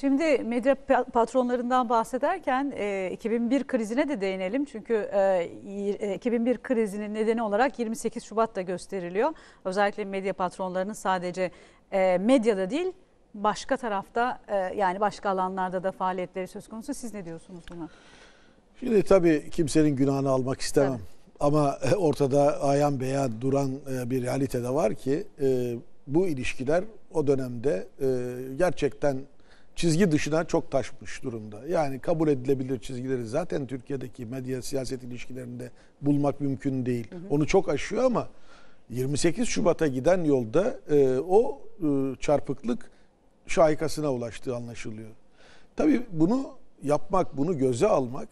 Şimdi medya patronlarından bahsederken 2001 e, krizine de değinelim. Çünkü 2001 e, e, krizinin nedeni olarak 28 Şubat da gösteriliyor. Özellikle medya patronlarının sadece medyada değil başka tarafta yani başka alanlarda da faaliyetleri söz konusu. Siz ne diyorsunuz buna? Şimdi tabii kimsenin günahını almak istemem. Evet. Ama ortada ayan beyan duran bir realite de var ki bu ilişkiler o dönemde gerçekten çizgi dışına çok taşmış durumda. Yani kabul edilebilir çizgileri zaten Türkiye'deki medya siyaset ilişkilerinde bulmak mümkün değil. Hı hı. Onu çok aşıyor ama 28 Şubat'a giden yolda e, o e, çarpıklık şahikasına ulaştığı anlaşılıyor. Tabii bunu yapmak, bunu göze almak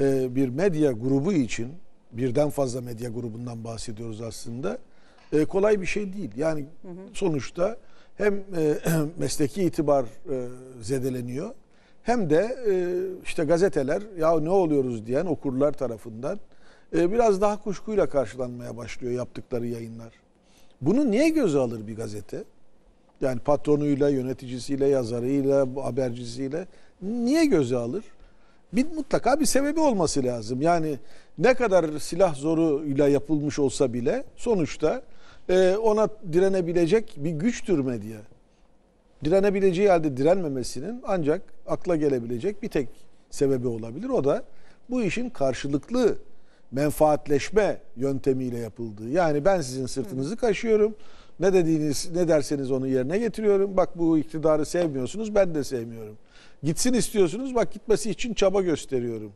e, bir medya grubu için birden fazla medya grubundan bahsediyoruz aslında. E, kolay bir şey değil. Yani hı hı. sonuçta hem e, mesleki itibar e, zedeleniyor hem de e, işte gazeteler ya ne oluyoruz diyen okurlar tarafından biraz daha kuşkuyla karşılanmaya başlıyor yaptıkları yayınlar. Bunu niye göze alır bir gazete? Yani patronuyla, yöneticisiyle, yazarıyla, habercisiyle niye göze alır? Bir, mutlaka bir sebebi olması lazım. Yani ne kadar silah zoruyla yapılmış olsa bile sonuçta e, ona direnebilecek bir güçtür medya. Direnebileceği halde direnmemesinin ancak akla gelebilecek bir tek sebebi olabilir. O da bu işin karşılıklı menfaatleşme yöntemiyle yapıldığı. Yani ben sizin sırtınızı kaşıyorum. Ne dediğiniz, ne derseniz onu yerine getiriyorum. Bak bu iktidarı sevmiyorsunuz, ben de sevmiyorum. Gitsin istiyorsunuz, bak gitmesi için çaba gösteriyorum.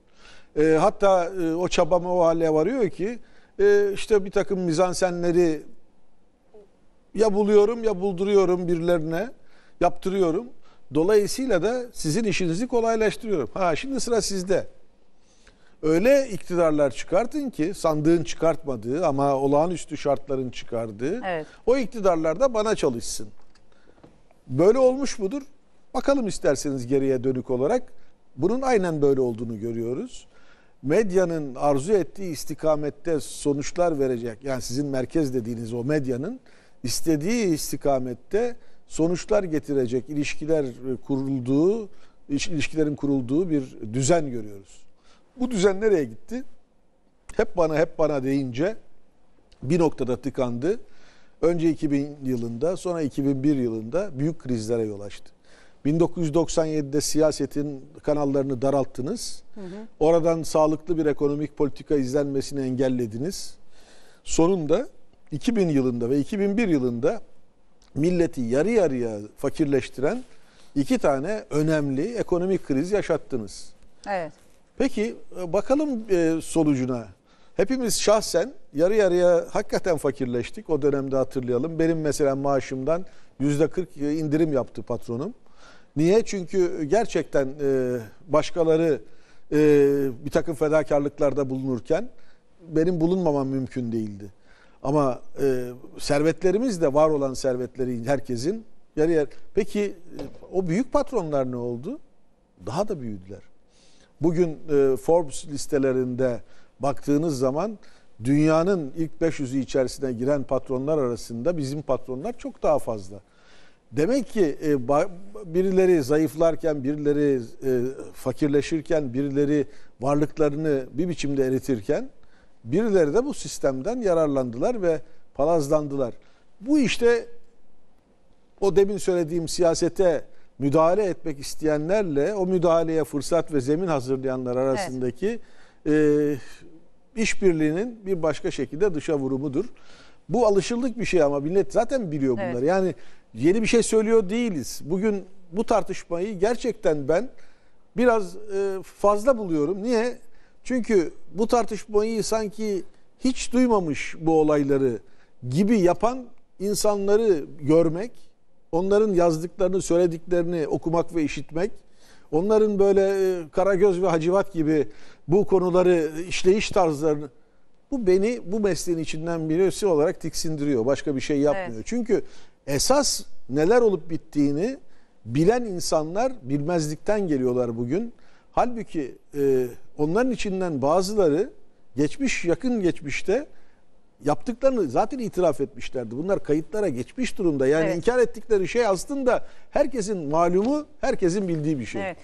E, hatta e, o çabama o hale varıyor ki e, işte bir takım mizansenleri ya buluyorum ya bulduruyorum birilerine yaptırıyorum. Dolayısıyla da sizin işinizi kolaylaştırıyorum. Ha şimdi sıra sizde. Öyle iktidarlar çıkartın ki sandığın çıkartmadığı ama olağanüstü şartların çıkardığı evet. o iktidarlar da bana çalışsın. Böyle olmuş mudur? Bakalım isterseniz geriye dönük olarak bunun aynen böyle olduğunu görüyoruz. Medyanın arzu ettiği istikamette sonuçlar verecek yani sizin merkez dediğiniz o medyanın istediği istikamette sonuçlar getirecek ilişkiler e, kurulduğu, ilişkilerin kurulduğu bir düzen görüyoruz. Bu düzen nereye gitti? Hep bana hep bana deyince bir noktada tıkandı. Önce 2000 yılında sonra 2001 yılında büyük krizlere yol açtı. 1997'de siyasetin kanallarını daralttınız. Hı hı. Oradan sağlıklı bir ekonomik politika izlenmesini engellediniz. Sonunda 2000 yılında ve 2001 yılında milleti yarı yarıya fakirleştiren iki tane önemli ekonomik kriz yaşattınız. Evet. Peki e, bakalım e, solucuna. Hepimiz şahsen yarı yarıya hakikaten fakirleştik. O dönemde hatırlayalım. Benim mesela maaşımdan yüzde %40 e, indirim yaptı patronum. Niye? Çünkü gerçekten başkaları bir takım fedakarlıklarda bulunurken benim bulunmamam mümkün değildi. Ama e, servetlerimiz de var olan servetleri herkesin yarı yer. Peki e, o büyük patronlar ne oldu? Daha da büyüdüler. Bugün e, Forbes listelerinde baktığınız zaman dünyanın ilk 500'ü içerisine giren patronlar arasında bizim patronlar çok daha fazla. Demek ki e, birileri zayıflarken, birileri e, fakirleşirken, birileri varlıklarını bir biçimde eritirken Birileri de bu sistemden yararlandılar ve palazlandılar. Bu işte o demin söylediğim siyasete müdahale etmek isteyenlerle o müdahaleye fırsat ve zemin hazırlayanlar arasındaki evet. e, işbirliğinin bir başka şekilde dışa vurumudur. Bu alışıldık bir şey ama millet zaten biliyor bunları. Evet. Yani yeni bir şey söylüyor değiliz. Bugün bu tartışmayı gerçekten ben biraz e, fazla buluyorum. Niye? Çünkü bu tartışmayı sanki hiç duymamış bu olayları gibi yapan insanları görmek, onların yazdıklarını, söylediklerini okumak ve işitmek, onların böyle e, Karagöz ve Hacivat gibi bu konuları işleyiş tarzlarını bu beni bu mesleğin içinden birisi olarak tiksindiriyor. Başka bir şey yapmıyor. Evet. Çünkü esas neler olup bittiğini bilen insanlar bilmezlikten geliyorlar bugün. Halbuki e, onların içinden bazıları geçmiş yakın geçmişte yaptıklarını zaten itiraf etmişlerdi. Bunlar kayıtlara geçmiş durumda. Yani evet. inkar ettikleri şey aslında herkesin malumu, herkesin bildiği bir şey. Evet.